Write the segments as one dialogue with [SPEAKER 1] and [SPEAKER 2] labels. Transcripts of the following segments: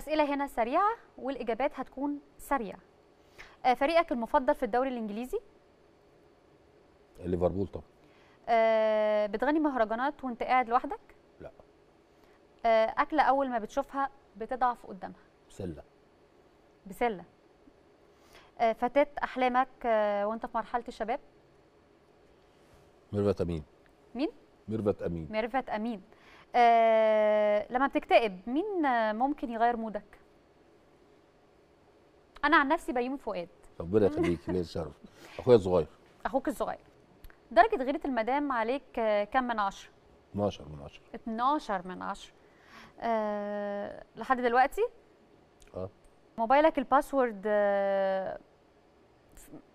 [SPEAKER 1] الأسئلة هنا سريعة والإجابات هتكون سريعة آه فريقك المفضل في الدوري الإنجليزي؟ ليفربول طبعا آه بتغني مهرجانات وأنت قاعد لوحدك؟ لا آه أكلة أول ما بتشوفها بتضعف قدامها؟ بسلة بسلة آه فتاة أحلامك آه وأنت في مرحلة الشباب؟ ميرفت أمين مين؟ ميرفت أمين ميرفت أمين آه، لما بتكتئب مين ممكن يغير مودك انا عن نفسي بيوم فؤاد
[SPEAKER 2] ربنا يخليك ليه الشرف اخويا الصغير
[SPEAKER 1] اخوك الصغير درجه غيره المدام عليك كام من عشرة
[SPEAKER 2] 12 من عشرة
[SPEAKER 1] 12 من عشرة أه لحد دلوقتي اه موبايلك الباسورد آه،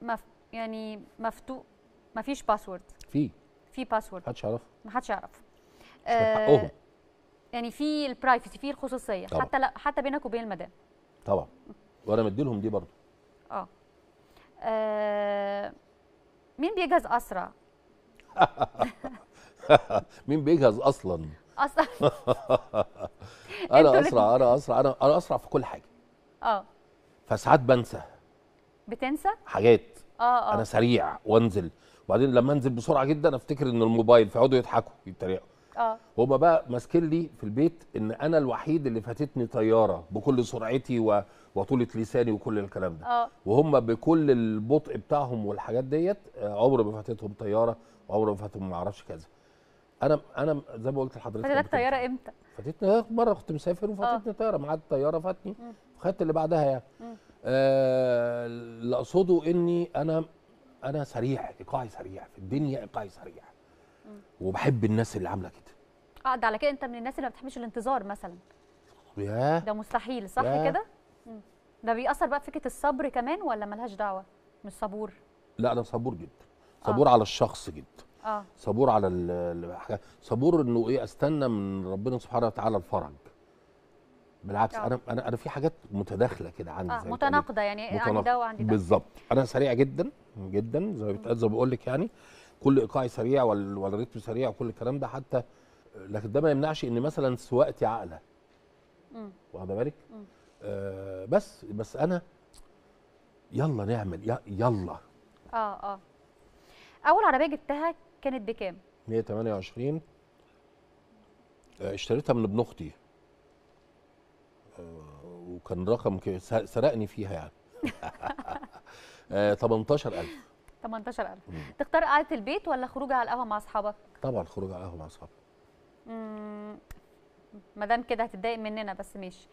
[SPEAKER 1] مف يعني مفتوح مفيش باسورد في في باسورد محدش يعرفه محدش يعرفه آه، حقهم يعني في البرايفسي في الخصوصيه طبعا. حتى لا حتى بينك وبين المدام
[SPEAKER 2] طبعا وانا مدي لهم دي برضه
[SPEAKER 1] اه, آه، مين بيجهز اسرع
[SPEAKER 2] مين بيجهز اصلا اصلا انا اسرع انا اسرع انا انا اسرع في كل حاجه اه فساعات بنسى بتنسى حاجات
[SPEAKER 1] اه اه انا سريع
[SPEAKER 2] وانزل وبعدين لما انزل بسرعه جدا افتكر ان الموبايل فيقعدوا يضحكوا يتريقوا اه هما بقى ماسكين لي في البيت ان انا الوحيد اللي فاتتني طياره بكل سرعتي و... وطولة لساني وكل الكلام ده آه. وهم بكل البطء بتاعهم والحاجات ديت آه، عمر ما فاتتهم طياره وعمر ما فاتتهم ما اعرفش كذا انا انا زي ما قلت لحضرتك فاتتك طياره امتى؟ فاتتني آه، مره كنت مسافر وفاتتني آه. طياره معاد الطياره فاتني وخدت اللي بعدها يعني آه اللي اقصده اني انا انا سريع ايقاعي سريع في الدنيا ايقاعي سريع وبحب الناس اللي عامله كده
[SPEAKER 1] بعد على كده انت من الناس اللي ما بتحبش الانتظار مثلا ياه ده مستحيل صح كده ده بيأثر بقى فكره الصبر كمان ولا ملهاش دعوه مش صبور
[SPEAKER 2] لا انا صبور جدا آه. صبور آه. على الشخص جدا آه. صبور على الحاجات صبور انه ايه استنى من ربنا سبحانه وتعالى الفرج بالعكس آه. انا انا انا في حاجات متداخله كده عندي آه. متناقضه
[SPEAKER 1] يعني متناقضة. عندي ده وعندي ده
[SPEAKER 2] بالظبط انا سريع جدا جدا زي ما بقول لك يعني كل ايقاعي سريع والريتم سريع وكل الكلام ده حتى لكن ده ما يمنعش ان مثلا سواقتي عاقله واخده بالك آه بس بس انا يلا نعمل يلا
[SPEAKER 1] اه اه اول عربيه جبتها كانت بكام
[SPEAKER 2] 128 آه، اشتريتها من ابن اختي آه، وكان رقم سرقني فيها يعني 18000
[SPEAKER 1] 18000 آه، تختار قعده البيت ولا خروج على القهوه مع اصحابك
[SPEAKER 2] طبعا خروج على القهوه مع اصحابي
[SPEAKER 1] مدام كده هتتضايق مننا بس ماشي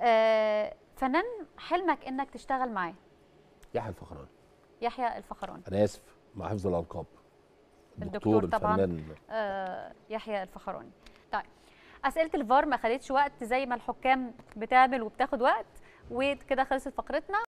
[SPEAKER 1] آه فنان حلمك انك تشتغل معاه يحيى الفخراني يحيى الفخراني انا
[SPEAKER 2] اسف مع حفظ الالقاب الدكتور, الدكتور طبعا الفنان.
[SPEAKER 1] آه يحيى الفخراني طيب اسئله الفار ما خدتش وقت زي ما الحكام بتعمل وبتاخد وقت وكده خلصت فقرتنا